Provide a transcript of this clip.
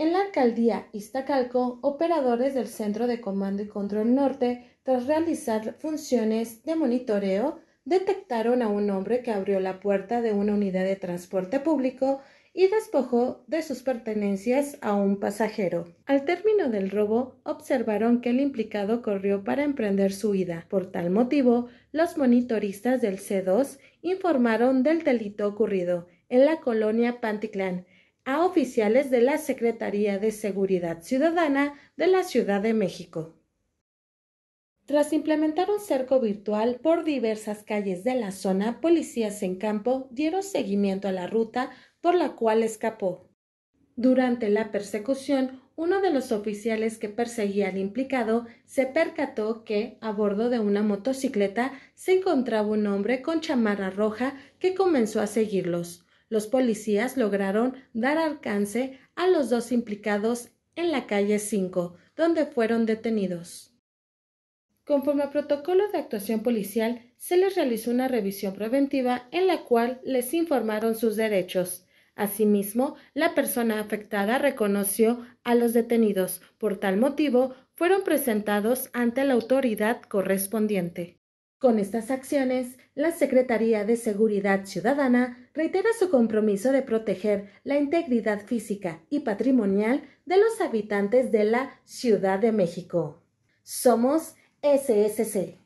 En la alcaldía Iztacalco, operadores del Centro de Comando y Control Norte, tras realizar funciones de monitoreo, detectaron a un hombre que abrió la puerta de una unidad de transporte público y despojó de sus pertenencias a un pasajero. Al término del robo, observaron que el implicado corrió para emprender su huida. Por tal motivo, los monitoristas del C2 informaron del delito ocurrido en la colonia Panticlán, a oficiales de la Secretaría de Seguridad Ciudadana de la Ciudad de México. Tras implementar un cerco virtual por diversas calles de la zona, policías en campo dieron seguimiento a la ruta por la cual escapó. Durante la persecución, uno de los oficiales que perseguía al implicado se percató que, a bordo de una motocicleta, se encontraba un hombre con chamarra roja que comenzó a seguirlos. Los policías lograron dar alcance a los dos implicados en la calle 5, donde fueron detenidos. Conforme al protocolo de actuación policial, se les realizó una revisión preventiva en la cual les informaron sus derechos. Asimismo, la persona afectada reconoció a los detenidos. Por tal motivo, fueron presentados ante la autoridad correspondiente. Con estas acciones, la Secretaría de Seguridad Ciudadana reitera su compromiso de proteger la integridad física y patrimonial de los habitantes de la Ciudad de México. Somos SSC.